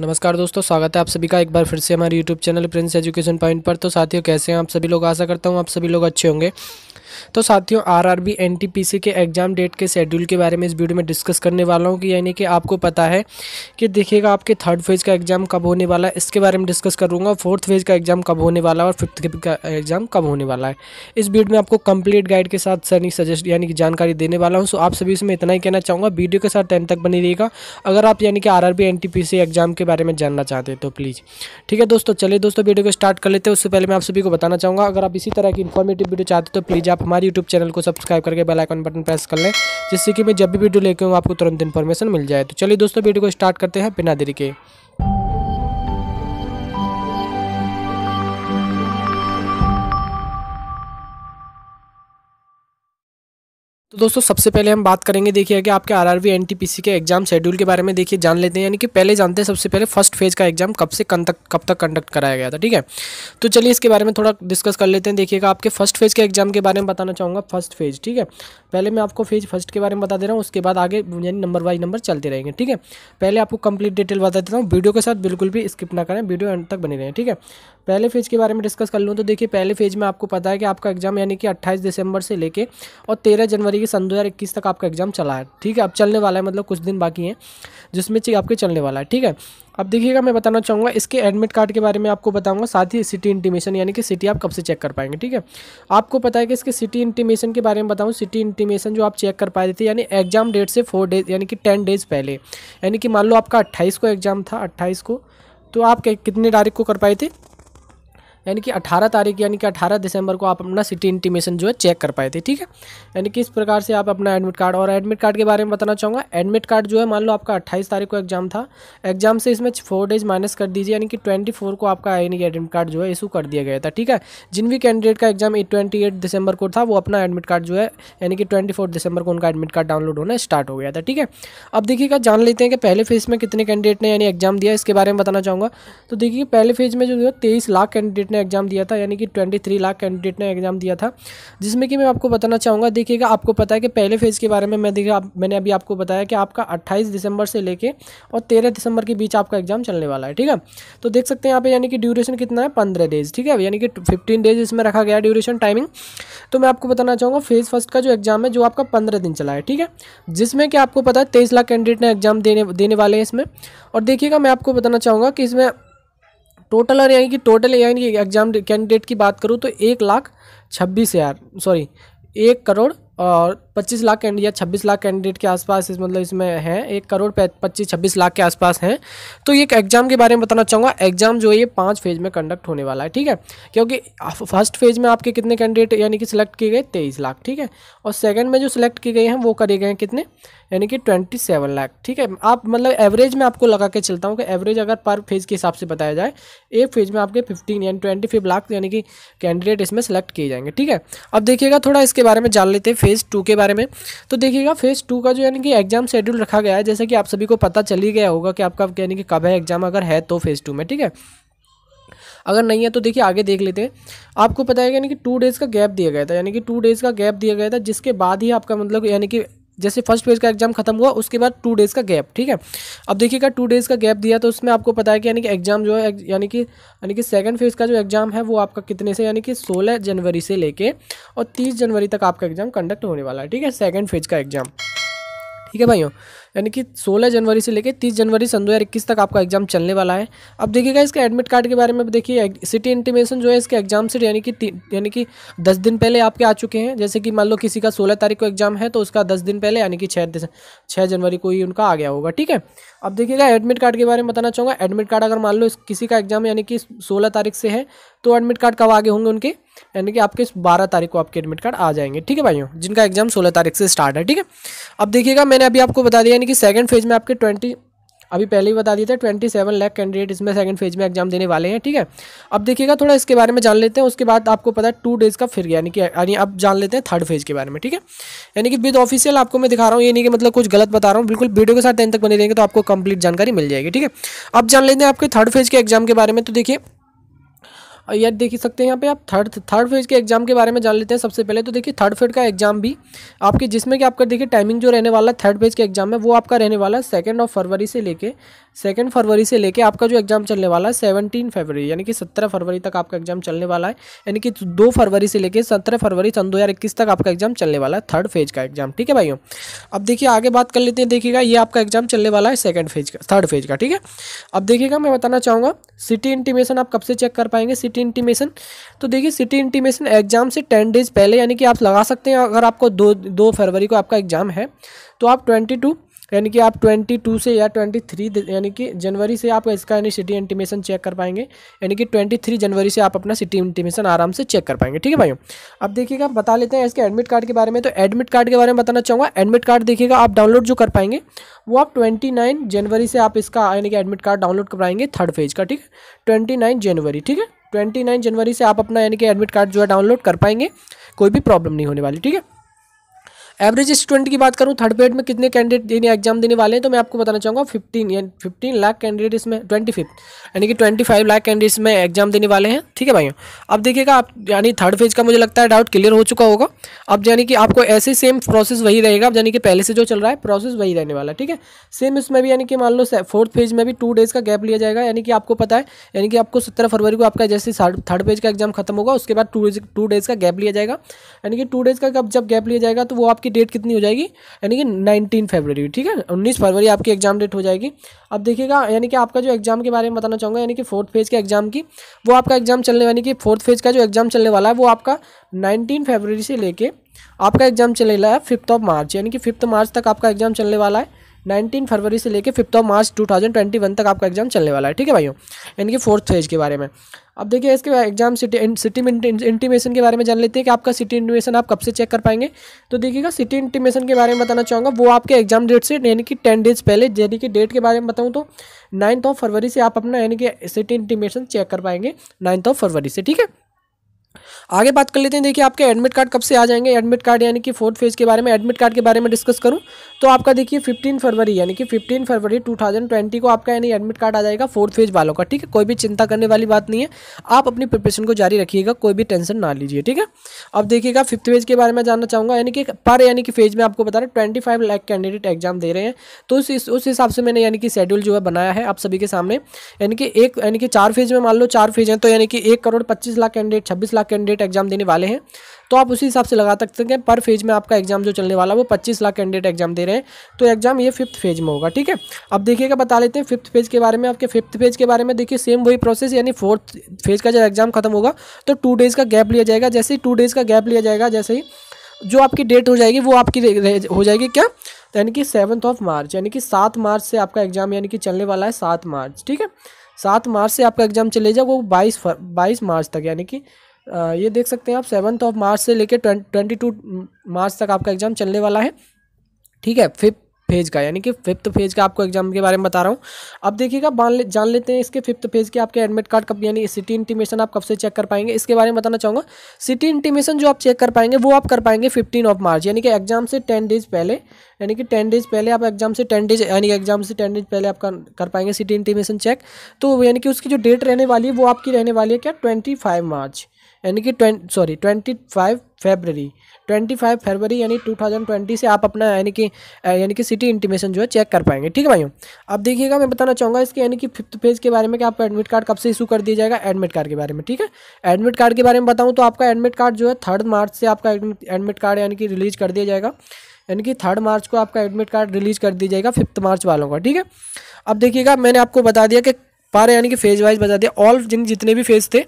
नमस्कार दोस्तों स्वागत है आप सभी का एक बार फिर से हमारे YouTube channel Prince education point पर तो साथियों कैसे हैं आप सभी लोग आशा करता हूं आप सभी लोग अच्छे होंगे तो साथियों आरआरबी एनटीपीसी के एग्ज़ाम डेट के शेड्यूल के बारे में इस वीडियो में डिस्कस करने वाला हूँ कि यानी कि आपको पता है कि देखिएगा आपके थर्ड फेज़ का एग्ज़ाम कब होने वाला है इसके बारे में डिस्कस करूँगा फोर्थ फेज़ का एग्ज़ाम कब होने वाला है और फिफ्थ का एग्ज़ाम कब होने वाला है इस वीडियो में आपको कंप्लीट गाइड के साथ सनी सजेस्ट यानी कि जानकारी देने वाला हूँ सो आप सभी इसमें इतना ही कहना चाहूँगा वीडियो के साथ टेन तक बनी रहेगा अगर आप यानी कि आर आर एग्ज़ाम के उसके बारे में जानना चाहते हैं तो प्लीज़ ठीक है दोस्तों चलिए दोस्तों वीडियो को स्टार्ट कर लेते हैं उससे पहले मैं आप सभी को बताना चाहूँगा अगर आप इसी तरह की इन्फॉर्मेटिव वीडियो चाहते हो तो प्लीज़ आप हमारे यूट्यूब चैनल को सब्सक्राइब करके बेलाइकन बटन प्रेस कर लें जिससे कि मैं जब भी वीडियो लेकर हूँ आपको तुरंत इन्फॉर्मेशन मिल जाए तो चलिए दोस्तों वीडियो को स्टार्ट करते हैं बिना देरी के तो दोस्तों सबसे पहले हम बात करेंगे देखिए कि आपके आर आरआरबी एनटीपीसी के एग्जाम शेड्यूल के बारे में देखिए जान लेते हैं यानी कि पहले जानते हैं सबसे पहले फर्स्ट फेज का एग्जाम कब से कन तक कब तक कंडक्ट कराया गया था ठीक है तो चलिए इसके बारे में थोड़ा डिस्कस कर लेते हैं देखिएगा आपके फर्स्ट फेज के एग्जाम के बारे में बताना चाहूँगा फर्स्ट फेज ठीक है पहले मैं आपको फेज फर्स्ट के बारे में बता दे रहा हूँ उसके बाद आगे यानी नंबर वाइज नंबर चलते रहेंगे ठीक है पहले आपको कंप्लीट डिटेल बता देता हूँ वीडियो के साथ बिल्कुल भी स्किप ना करें वीडियो एंड तक बने रहें ठीक है पहले फेज के बारे में डिस्कस कर लूँ तो देखिए पहले फेज में आपको पता है कि आपका एग्जाम यानी कि अट्ठाईस दिसंबर से लेकर और तेरह जनवरी कि सन दो तक आपका एग्ज़ाम चला है ठीक है अब चलने वाला है मतलब कुछ दिन बाकी हैं जिसमें चीज़ आपके चलने वाला है ठीक है अब देखिएगा मैं बताना चाहूँगा इसके एडमिट कार्ड के बारे में आपको बताऊँगा साथ ही सिटी इंटीमेशन यानी कि सिटी आप कब से चेक कर पाएंगे ठीक है आपको पता है कि इसके सिटी इंटीमेशन के बारे में बताऊँ सिटी इंटीमेशन जो आप चेक कर पाए थे यानी एग्जाम डेट से फोर डेज यानी कि टेन डेज पहले यानी कि मान लो आपका अट्ठाईस को एग्ज़ाम था अट्ठाईस को तो आप कितने तारीख को कर पाए थे यानी कि 18 तारीख यानी कि 18 दिसंबर को आप अपना सिटी इंटीमेशन जो है चेक कर पाए थे ठीक है यानी कि इस प्रकार से आप अपना एडमिट कार्ड और एडमिट कार्ड के बारे में बताना चाहूँगा एडमिट कार्ड जो है मान लो आपका अट्ठाईस तारीख को एग्जाम था एग्जाम से इसमें फोर डेज माइनस कर दीजिए यानी कि ट्वेंटी को आपका यानी कि एडमिट कार्ड जो है इशू कर दिया गया था ठीक है जिन भी कैंडिडेट का एग्जाम ट्वेंटी दिसंबर को था वो अपना एडमिट कार्ड जो है यानी कि ट्वेंटी दिसंबर को उनका एडमिट कार्ड डाउनलोड होना स्टार्ट हो गया था ठीक है अब देखिएगा जान लेते हैं कि पहले फेज़ में कितने कैंडिडेट ने यानी एग्जाम दिया इसके बारे में बताना चाहूँगा तो देखिए पहले फेज़ में जो है तेईस लाख कैंडिडेट ने एग्ज़ाम दिया था यानी कि ट्वेंटी थ्री लाख कैंडिडेट ने एग्ज़ाम दिया था जिसमें कि मैं आपको बताना चाहूँगा देखिएगा आपको पता है कि पहले फेज़ के बारे में मैं देखिए आप मैंने अभी आपको बताया कि आपका अट्ठाईस दिसंबर से लेके और तेरह दिसंबर के बीच आपका एग्ज़ाम चलने वाला है ठीक है तो देख सकते हैं यहाँ पे यानी कि ड्यूरेशन कितना है पंद्रह डेज ठीक है यानी कि फिफ्टीन डेज इसमें रखा गया ड्यूरेशन टाइमिंग तो मैं आपको बताना चाहूँगा फेज़ फर्स्ट का जो एग्ज़ाम है जो आपका पंद्रह दिन चला है ठीक है जिसमें कि आपको पता है तेईस लाख कैंडिडेट ने एग्ज़ाम देने देने वाले हैं इसमें और देखिएगा मैं आपको बताना चाहूँगा कि इसमें टोटल और यानी कि टोटल यानी कि एग्जाम कैंडिडेट की बात करूँ तो एक लाख छब्बीस हज़ार सॉरी एक करोड़ और 25 लाख कैंडिडेट या 26 लाख कैंडिडेट के आसपास इस मतलब इसमें हैं एक करोड़ पच्चीस छब्बीस लाख के आसपास हैं तो ये एक एग्ज़ाम के बारे में बताना चाहूँगा एग्ज़ाम जो है ये पाँच फेज में कंडक्ट होने वाला है ठीक है क्योंकि फर्स्ट फेज में आपके कितने कैंडिडेट यानी कि सिलेक्ट किए गए तेईस लाख ठीक है और सेकेंड में जो सिलेक्ट किए गए हैं वो करे गए हैं कितने यानी कि ट्वेंटी सेवन लाख ठीक है आप मतलब एवरेज में आपको लगा के चलता हूँ कि एवरेज अगर पर फेज के हिसाब से बताया जाए एक फेज में आपके फिफ्टीन यानी ट्वेंटी लाख यानी कि कैंडिडेट इसमें सेलेक्ट किए जाएंगे ठीक है अब देखिएगा थोड़ा इसके बारे में जान लेते हैं फेज़ टू के बारे में तो देखिएगा फेज़ टू का जो यानी कि एग्जाम शेड्यूल रखा गया है जैसे कि आप सभी को पता चल ही गया होगा कि आपका यानी कि कब है एग्जाम अगर है तो फेज़ टू में ठीक है अगर नहीं है तो देखिए आगे देख लेते हैं आपको पता है यानी कि टू डेज़ का गैप दिया गया था यानी कि टू डेज़ का गैप दिया गया था जिसके बाद ही आपका मतलब यानी कि जैसे फर्स्ट पेज का एग्जाम खत्म हुआ उसके बाद टू डेज़ का गैप ठीक है अब देखिएगा टू डेज़ का गैप दिया तो उसमें आपको पता है कि यानी कि एग्जाम जो है यानी कि यानी कि सेकंड फेज़ का जो एग्ज़ाम है वो आपका कितने से यानी कि सोलह जनवरी से लेके और तीस जनवरी तक आपका एग्ज़ाम कंडक्ट होने वाला है ठीक है सेकेंड फेज़ का एग्ज़ाम ठीक है भाइयों यानी कि 16 जनवरी से लेकर 30 जनवरी सन दो तक आपका एग्जाम चलने वाला है अब देखिएगा इसके एडमिट कार्ड के बारे में देखिए सिटी इंटीमेशन जो है इसके एग्जाम से यानी कि यानी कि दस दिन पहले आपके आ चुके हैं जैसे कि मान लो किसी का सोलह तारीख को एग्जाम है तो उसका दस दिन पहले यानी कि छः छः जनवरी को ही उनका आ गया होगा ठीक है अब देखिएगा एडमिट कार्ड के बारे में बताना चाहूँगा एडमिट कार्ड अगर मान लो किसी का एग्जाम यानी कि सोलह तारीख से है तो एडमिट कार्ड कब आगे होंगे उनके यानी कि आपके बारह तारीख को आपके एडमिट कार्ड आ जाएंगे ठीक है भाइयों जिनका एग्जाम सोलह तारीख से स्टार्ट है ठीक है अब देखिएगा मैंने अभी आपको बता दिया यानी कि सेकंड फेज में आपके ट्वेंटी अभी पहले ही बता दिया था ट्वेंटी सेवन लाख कैंडिडेट इसमें सेकंड फेज में एग्जाम देने वाले हैं ठीक है अब देखिएगा थोड़ा इसके बारे में जान लेते हैं उसके बाद आपको पता है टू डेज का फिर यानी कि यानी अब जान लेते हैं थर्ड फेज के बारे में ठीक है यानी कि विद ऑफिशियल आपको मैं दिखा रहा हूँ ये नहीं कि मतलब कुछ गलत बता रहा हूँ बिल्कुल वीडियो के साथ टेन तक बने रहेंगे तो आपको कंप्लीट जानकारी मिल जाएगी ठीक है अब जान लेते हैं आपके थर्ड फेज के एग्जाम के बारे में तो देखिए और यह देख सकते हैं यहाँ पे आप थर्ड थर्ड फेज के एग्जाम के बारे में जान लेते हैं सबसे पहले तो देखिए थर्ड फेज का एग्जाम भी आपके जिसमें कि आपका देखिए टाइमिंग जो रहने वाला है थर्ड फेज के एग्जाम में वो आपका रहने वाला है सेकेंड ऑफ फरवरी से लेके सेकेंड फरवरी से लेके आपका जो एग्ज़ाम चलने वाला है सेवनटीन फरवरी यानी कि सत्रह फरवरी तक आपका एग्ज़ाम चलने वाला है यानी कि दो फरवरी से लेके सत्रह फरवरी सन दो तक आपका एग्ज़ाम चलने वाला है थर्ड फेज का एग्ज़ाम ठीक है भाइयों अब देखिए आगे बात कर लेते हैं देखिएगा ये आपका एग्ज़ाम चलने वाला है सेकेंड फेज का थर्ड फेज का ठीक है अब देखिएगा मैं बताना चाहूँगा सिटी इंटीमेशन आप कब से चेक कर पाएंगे सिटी इंटीमेशन तो देखिए सिटी इंटीमेशन एग्ज़ाम से टेन डेज़ पहले यानी कि आप लगा सकते हैं अगर आपको दो दो फरवरी को आपका एग्ज़ाम है तो आप ट्वेंटी टू यानी कि आप 22 से या 23 यानी कि जनवरी से आप इसका यानी सिटी इंटीमेशन चेक कर पाएंगे यानी कि 23 जनवरी से आप अपना सिटी इंटीमेशन आराम से चेक कर पाएंगे ठीक है भाइयों अब देखिएगा बता लेते हैं इसके एडमिट कार्ड के बारे में तो एडमिट कार्ड के बारे में बताना चाहूँगा एडमिट कार्ड देखिएगा आप डाउनलोड जो कर पाएंगे वो आप ट्वेंटी जनवरी से आप इसका यानी कि एडमिट कार्ड डाउनलोड कर पाएंगे थर्ड फेज का ठीक है ट्वेंटी जनवरी ठीक है ट्वेंटी जनवरी से आप अपना यानी कि एडमिट कार्ड जो है डाउनलोड कर पाएंगे कोई भी प्रॉब्लम नहीं होने वाली ठीक है एवरेज स्टूडेंट की बात करूँ थर्ड पेड में कितने कैंडिडेट देने एग्जाम देने वाले हैं तो मैं आपको बताना चाहूँगा फिफ्टीन या फिफ्टीन लाख कैंडिडेट इसमें ट्वेंटी फिफ्थ यानी कि ट्वेंटी फाइव लाख कैंडिडेट्स में एग्जाम देने वाले हैं ठीक है भाइयों अब देखिएगा आप यानी थर्ड फेज का मुझे लगता है डाउट क्लियर हो चुका होगा अब यानी कि आपको ऐसे सेम प्रोसेस वही रहेगा अब यानी कि पहले से जो चल रहा है प्रोसेस वही रहने वाला है ठीक है सेम इसमें भी यानी कि मान लो फोर्थ फेज में भी टू डेज़ का गैप लिया जाएगा यानी कि आपको पता है यानी कि आपको सत्रह फरवरी को आपका जैसे थर्ड पेज का एग्जाम खत्म होगा उसके बाद टू डेज का गैप लिया जाएगा यानी कि टू डेज़ का जब गैप लिया जाएगा तो वो आप आपकी डेट कितनी हो जाएगी यानी कि नाइनटीन फरवरी ठीक है उन्नीस फरवरी आपकी एग्जाम डेट हो जाएगी अब देखिएगा यानी कि आपका जो एग्जाम के बारे में बताना चाहूँगा यानी कि फोर्थ फेज के एग्जाम की वो आपका एग्जाम चलने यानी कि फोर्थ फेज का जो एग्जाम चलने वाला है वो आपका नाइनटीन फरवरी से लेके आपका एग्जाम चलने वाला है फिफ्थ ऑफ मार्च यानी कि फिफ्थ मार्च तक आपका एग्जाम चलने वाला है 19 फरवरी से लेकर फिफ्थ ऑफ मार्च 2021 तक आपका एग्जाम चलने वाला है ठीक है भाइयों यानी कि फोर्थ फेज के बारे में अब देखिए इसके एग्जाम सिटी सिटी इंटीमेशन के बारे में जान लेते हैं कि आपका सिटी इंटीमेशन आप कब से चेक कर पाएंगे तो देखिएगा सिटी इंटीमेशन के बारे में बताना चाहूँगा वो आपके एग्जाम डेट से यानी कि टेन डेज पहले यानी कि डेट के बारे में बताऊँ तो नाइन्थ ऑफ फरवरी से आप अपना यानी कि सिटी इंटीमेशन चेक कर पाएंगे नाइन्थ ऑफ फरवरी से ठीक है आगे बात कर लेते हैं देखिए आपके एडमिट कार्ड कब से आ जाएंगे एडमिट कार्ड यानी कि फोर्थ फेज के बारे में एडमिट कार्ड के बारे में डिस्कस करूँ तो आपका देखिए फिफ्टीन फरवरी यानी कि फिफ्टीन फरवरी टू को आपका यानी एडमिट कार्ड आ जाएगा फोर्थ फेज वालों का ठीक है कोई भी चिंता करने वाली बात नहीं है आप अपनी प्रिपरेशन को जारी रखिएगा कोई भी टेंशन ना लीजिए ठीक है अब देखिएगा फिफ्थ फेज के बारे में जानना चाहूँगा यानी कि पर यानी कि फेज में आपको बता रहा हूँ twenty five lakh candidate exam दे रहे हैं तो उस उस हिसाब से मैंने यानी कि शेड्यूल जो है बनाया है आप सभी के सामने यानी कि एक यानी कि चार फेज में मान लो चार फेज हैं तो यानी कि एक करोड़ पच्चीस लाख कैंडिडेट छब्बीस लाख कैंडिडेट कैंडिडेट एग्जाम देने वाले हैं तो आप उसी हिसाब से लगा सकते हैं पर फेज में आपका एग्जाम जो चलने वाला है वो पच्चीस लाख कैंडिडेट एग्जाम दे रहे हैं तो एग्जाम ये फिफ्थ फेज में होगा ठीक है अब देखिएगा बता लेते हैं फिफ्थ फेज के बारे में आपके फिफ्थ फेज के बारे में देखिए सेम वही प्रोसेस यानी फोर्थ फेज का जब एग्जाम खत्म होगा तो टू डेज़ का गैप लिया जाएगा जैसे ही टू डेज़ का गैप लिया जाएगा जैसे ही जो आपकी डेट हो जाएगी वो आपकी हो जाएगी क्या तो यानी कि सेवन्थ ऑफ मार्च यानी कि सात मार्च से आपका एग्जाम यानी कि चलने वाला है सात मार्च ठीक है सात मार्च से आपका एग्जाम चले जाए वो बाईस बाईस मार्च तक यानी कि ये देख सकते हैं आप सेवन्थ ऑफ मार्च से लेकर ट्वेंटी टू मार्च तक आपका एग्ज़ाम चलने वाला है ठीक है फिफ्थ फेज का यानी कि फिफ्थ फेज का आपको एग्जाम के बारे में बता रहा हूँ अब देखिएगा ले, जान लेते हैं इसके फिफ्थ फेज के आपके एडमिट कार्ड कब यानी सिटी इंटीमेशन आप कब से चेक कर पाएंगे इसके बारे में बताना चाहूँगा सिटी इंटीमेशन जो आप चेक कर पाएंगे वो आप कर पाएंगे फिफ्टीन ऑफ मार्च यानी कि एग्जाम से टेन डेज पहले यानी कि टेन डेज पहले आप एग्जाम से टेन डेज यानी एग्जाम से टेन डेज पहले आप कर पाएंगे सिटी इंटीमेशन चेक तो यानी कि उसकी जो डेट रहने वाली है वो आपकी रहने वाली है क्या ट्वेंटी मार्च यानी कि twenty sorry twenty five February twenty five February यानी टू थाउजेंड ट्वेंटी से आप अपना यानी कि यानी कि सिटी इंटीमेशन जो है चेक कर पाएंगे ठीक है भाइयों अब देखिएगा मैं बताना चाहूँगा इसके यानी कि फिफ्थ फेज के बारे में कि आपको एडमिट कार्ड कब से इशू कर दिया जाएगा एडमिट कार्ड के बारे में ठीक है एडमिट कार्ड के बारे में बताऊँ तो आपका एडमिट कार्ड जो है थर्ड मार्च से आपका एडमिट कार्ड यानी कि रिलीज कर दिया जाएगा यानी कि थर्ड मार्च को आपका एडमिट कार्ड रिलीज कर दिया जाएगा फिफ्थ मार्च वालों का ठीक है अब देखिएगा मैंने आपको बता दिया कि पारे यानी कि फेज वाइज बता दिया ऑल जिन जितने भी फेज थे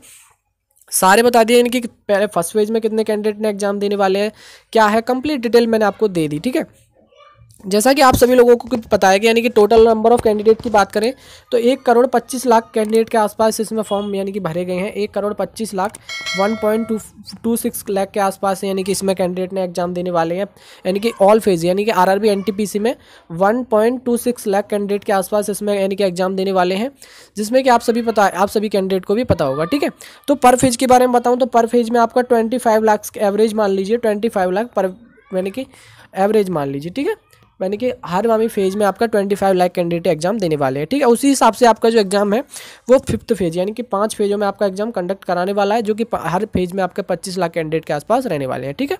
सारे बता दिए इनकी पहले फर्स्ट फेज में कितने कैंडिडेट ने एग्जाम देने वाले हैं क्या है कंप्लीट डिटेल मैंने आपको दे दी ठीक है जैसा कि आप सभी लोगों को पता है कि यानी कि टोटल नंबर ऑफ कैंडिडेट की बात करें तो एक करोड़ पच्चीस लाख कैंडिडेट के आसपास इसमें फॉर्म यानी कि भरे गए हैं एक करोड़ पच्चीस lakh one point two two six lakh के आसपास यानी कि इसमें कैंडिडेट ने एग्जाम देने वाले हैं यानी कि ऑल फेज यानी कि आर आर में one point two six lakh candidate के आसपास इसमें यानी कि एग्जाम देने वाले हैं जिसमें कि आप सभी पता आप सभी कैंडिडेट को भी पता होगा ठीक है तो पर फेज के बारे में बताऊँ तो पर फेज में आपका ट्वेंटी फाइव लाख एवरेज मान लीजिए ट्वेंटी फाइव लाख पर यानी कि एवरेज मान लीजिए ठीक है यानी कि हर मामी फेज में आपका twenty five lakh candidate exam देने वाले हैं ठीक है उसी हिसाब से आपका जो एग्जाम है वो फिफ्थ फेज यानी कि पांच फेजों में आपका एग्जाम कंडक्ट कराने वाला है जो कि हर फेज में आपके पच्चीस लाख कैंडिडेट के आसपास रहने वाले हैं ठीक है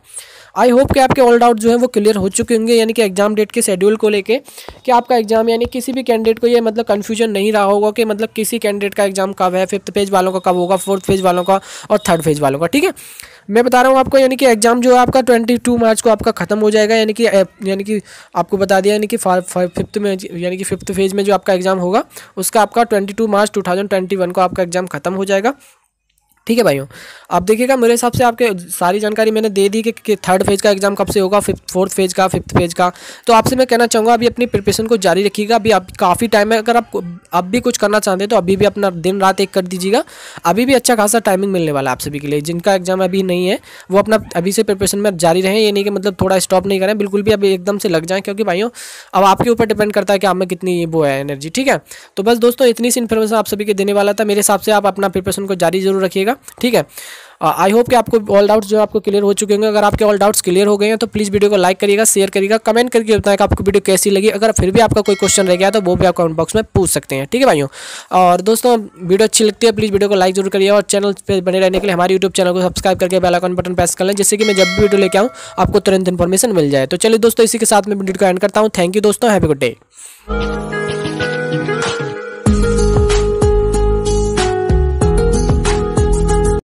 आई होप कि आपके ऑल डाउट जो है वो क्लियर हो चुके होंगे यानी कि एग्जाम डेट के शेड्यूल को लेकर कि आपका एग्जाम यानी किसी भी कैंडिडेट को ये मतलब कन्फ्यूजन नहीं रहा होगा कि मतलब किसी कैंडिडेट का एग्जाम कब है फिफ्थ फेज वालों का कब होगा फोर्थ फेज वालों का और थर्ड फेज वालों का ठीक है मैं बता रहा हूँ आपको यानी कि एग्ज़ाम जो है आपका ट्वेंटी टू मार्च को आपका ख़त्म हो जाएगा यानी कि यानी कि आपको बता दिया यानी कि फिफ्थ में यानी कि फिफ्थ फेज़ में जो आपका एग्ज़ाम होगा उसका आपका twenty two March two thousand twenty one को आपका एग्ज़ाम ख़त्म हो जाएगा ठीक है भाइयों आप देखिएगा मेरे हिसाब से आपके सारी जानकारी मैंने दे दी कि, कि थर्ड फेज का एग्जाम कब से होगा फिफ्थ फोर्थ फेज का फिफ्थ फेज का तो आपसे मैं कहना चाहूँगा अभी अपनी प्रिपरेशन को जारी रखिएगा अभी आप काफ़ी टाइम है अगर आप अब भी कुछ करना चाहते हैं तो अभी भी अपना दिन रात एक कर दीजिएगा अभी भी अच्छा खासा टाइमिंग मिलने वाला है आप सभी के लिए जिनका एग्जाम अभी नहीं है वो अपना अभी से प्रिपरेशन में जारी रहें ये नहीं कि मतलब थोड़ा स्टॉप नहीं करें बिल्कुल भी अभी एकदम से लग जाएँ क्योंकि भाइयों अब आपके ऊपर डिपेंड करता है कि आप में कितनी वो है एनर्जी ठीक है तो बस दोस्तों इतनी सी इन्फॉर्मेशन आप सभी के देने वाला था मेरे हिसाब से आप अपना प्रिपरेशन को जारी जरूर रखिएगा रखना ठीक है आई uh, होप कि आपको ऑल डाउट्स जो आपको क्लियर हो चुके होंगे अगर आपके ऑल डाउट्स क्लियर हो गए हैं तो प्लीज़ वीडियो को लाइक करिएगा शेयर करिएगा कमेंट करके बताएं कि आपको वीडियो कैसी लगी अगर फिर भी आपका कोई क्वेश्चन रह गया तो वो भी आप कमेंट बॉक्स में पूछ सकते हैं ठीक है भाइयों और दोस्तों वीडियो अच्छी लगती है प्लीज़ वीडियो को लाइक जरूर करिए और चैनल पर बने रहने के लिए हमारे यूट्यूब चैनल को सब्सक्राइब करके बेलाकॉन बटन प्रेस कर लें जिससे कि मैं जब भी वीडियो लेकर आऊँ आपको तुरंत इन्फॉर्मेशन मिल जाए तो चलिए दोस्तों इसी के साथ मैं वीडियो को एंड करता हूँ थैंक यू दोस्तों हैप्पी गुड डे